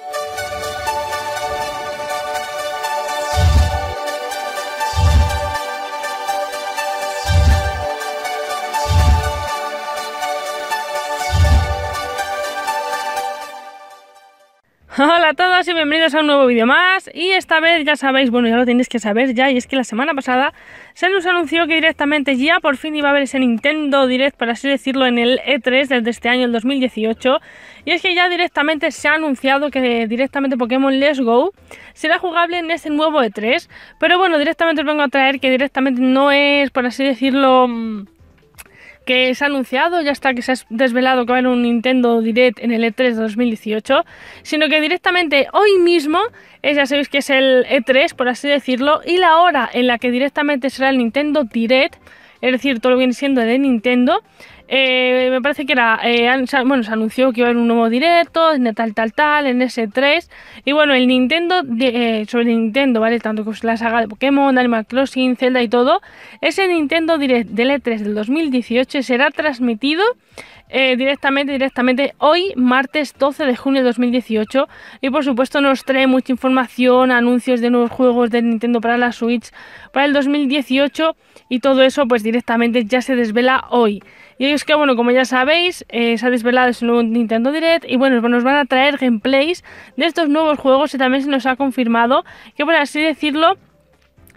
Thank you. Hola a todos y bienvenidos a un nuevo vídeo más y esta vez ya sabéis, bueno ya lo tenéis que saber ya y es que la semana pasada se nos anunció que directamente ya por fin iba a haber ese Nintendo Direct por así decirlo en el E3 desde este año el 2018 y es que ya directamente se ha anunciado que directamente Pokémon Let's Go será jugable en ese nuevo E3 pero bueno directamente os vengo a traer que directamente no es por así decirlo mm, que se ha anunciado, ya está que se ha desvelado que va a haber un Nintendo Direct en el E3 2018, sino que directamente hoy mismo, ya sabéis que es el E3 por así decirlo, y la hora en la que directamente será el Nintendo Direct, es decir, todo lo viene siendo de Nintendo. Eh, me parece que era, eh, bueno, se anunció que iba a haber un nuevo directo, en tal, tal, tal, en S3. Y bueno, el Nintendo, eh, sobre Nintendo, ¿vale? Tanto que la saga de Pokémon, Animal Crossing, Zelda y todo, ese Nintendo Direct del E3 del 2018 será transmitido eh, directamente, directamente hoy, martes 12 de junio de 2018. Y por supuesto nos trae mucha información, anuncios de nuevos juegos de Nintendo para la Switch para el 2018 y todo eso pues directamente ya se desvela hoy. Y es que, bueno, como ya sabéis, eh, se ha desvelado ese nuevo Nintendo Direct y bueno, nos van a traer gameplays de estos nuevos juegos y también se nos ha confirmado que, por así decirlo,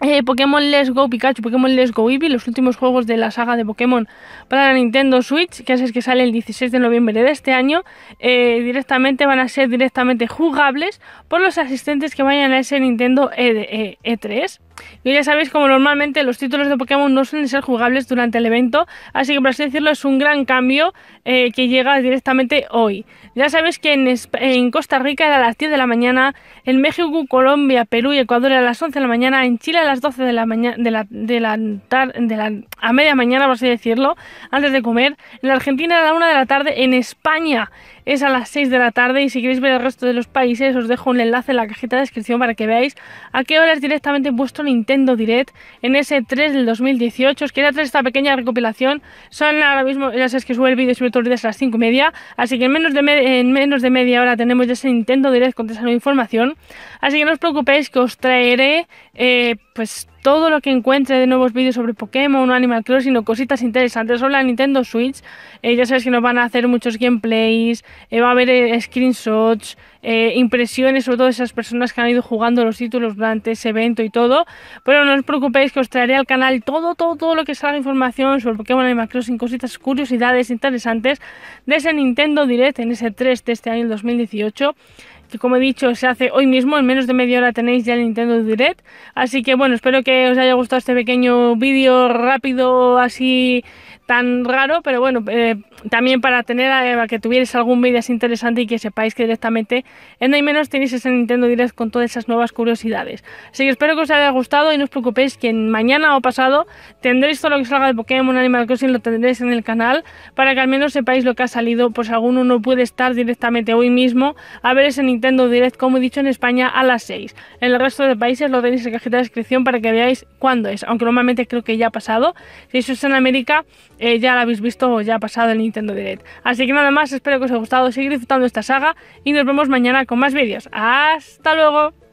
eh, Pokémon Let's Go Pikachu, Pokémon Let's Go Eevee, los últimos juegos de la saga de Pokémon para la Nintendo Switch, que es que sale el 16 de noviembre de este año, eh, directamente van a ser directamente jugables por los asistentes que vayan a ese Nintendo E3. Y ya sabéis como normalmente los títulos de Pokémon no suelen ser jugables durante el evento, así que por así decirlo es un gran cambio eh, que llega directamente hoy. Ya sabéis que en, Costa Rica era a las 10 de la mañana, en México, Colombia, Perú y Ecuador era a las 11 de la mañana, en Chile a las 12 de la mañana, de la, a media mañana por así decirlo, antes de comer, en la Argentina a la 1 de la tarde, en España es a las 6 de la tarde y si queréis ver el resto de los países os dejo un enlace en la cajita de descripción para que veáis a qué hora es directamente vuestro Nintendo Direct en ese 3 del 2018. Os quería hacer esta pequeña recopilación. Son ahora mismo, ya sabéis que sube el vídeo sobre todo a las 5 y media, así que en menos, de en menos de media hora tenemos ya ese Nintendo Direct con esa nueva información. Así que no os preocupéis que os traeré eh, pues todo lo que encuentre de nuevos vídeos sobre Pokémon o Animal Crossing o cositas interesantes sobre la Nintendo Switch. Eh, ya sabes que nos van a hacer muchos gameplays, eh, va a haber eh, screenshots, impresiones, sobre todo esas personas que han ido jugando los títulos durante ese evento y todo. Pero no os preocupéis que os traeré al canal todo, todo, todo lo que salga información sobre Pokémon Animal Crossing, cositas, curiosidades interesantes de ese Nintendo Direct en ese 3 de este año 2018 que como he dicho se hace hoy mismo, en menos de media hora tenéis ya el Nintendo Direct, así que bueno, espero que os haya gustado este pequeño vídeo rápido así tan raro, pero bueno, eh, también para tener a, eh, que tuvierais algún vídeo así interesante y que sepáis que directamente en hay menos tenéis ese Nintendo Direct con todas esas nuevas curiosidades. Así que espero que os haya gustado y no os preocupéis que mañana o pasado tendréis todo lo que salga de Pokémon Animal Crossing, lo tendréis en el canal para que al menos sepáis lo que ha salido, pues alguno no puede estar directamente hoy mismo a ver ese Nintendo Nintendo Direct, como he dicho, en España a las 6. En el resto de países lo tenéis en la cajita de descripción para que veáis cuándo es, aunque normalmente creo que ya ha pasado. Si eso es en América, eh, ya lo habéis visto o ya ha pasado el Nintendo Direct. Así que nada más, espero que os haya gustado, seguir disfrutando esta saga y nos vemos mañana con más vídeos. ¡Hasta luego!